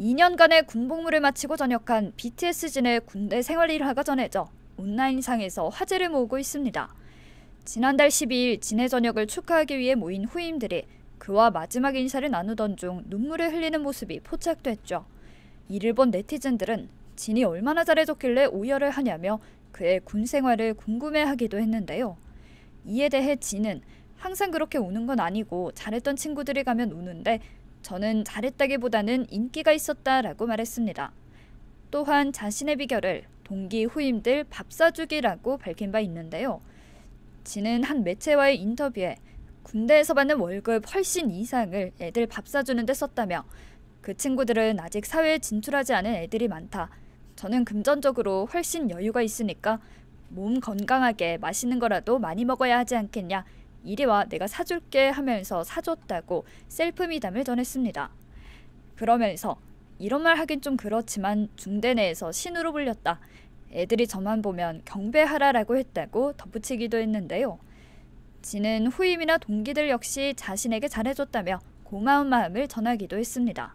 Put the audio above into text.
2년간의 군복무를 마치고 전역한 BTS진의 군대 생활 일화가 전해져 온라인상에서 화제를 모으고 있습니다. 지난달 12일 진의 전역을 축하하기 위해 모인 후임들이 그와 마지막 인사를 나누던 중 눈물을 흘리는 모습이 포착됐죠. 이를 본 네티즌들은 진이 얼마나 잘해줬길래 오열을 하냐며 그의 군 생활을 궁금해하기도 했는데요. 이에 대해 진은 항상 그렇게 우는 건 아니고 잘했던 친구들이 가면 우는데 저는 잘했다기보다는 인기가 있었다라고 말했습니다. 또한 자신의 비결을 동기 후임들 밥 사주기라고 밝힌 바 있는데요. 지는 한 매체와의 인터뷰에 군대에서 받는 월급 훨씬 이상을 애들 밥 사주는데 썼다며 그 친구들은 아직 사회에 진출하지 않은 애들이 많다. 저는 금전적으로 훨씬 여유가 있으니까 몸 건강하게 맛있는 거라도 많이 먹어야 하지 않겠냐 이리 와 내가 사줄게 하면서 사줬다고 셀프 미담을 전했습니다. 그러면서 이런 말 하긴 좀 그렇지만 중대 내에서 신으로 불렸다. 애들이 저만 보면 경배하라라고 했다고 덧붙이기도 했는데요. 지는 후임이나 동기들 역시 자신에게 잘해줬다며 고마운 마음을 전하기도 했습니다.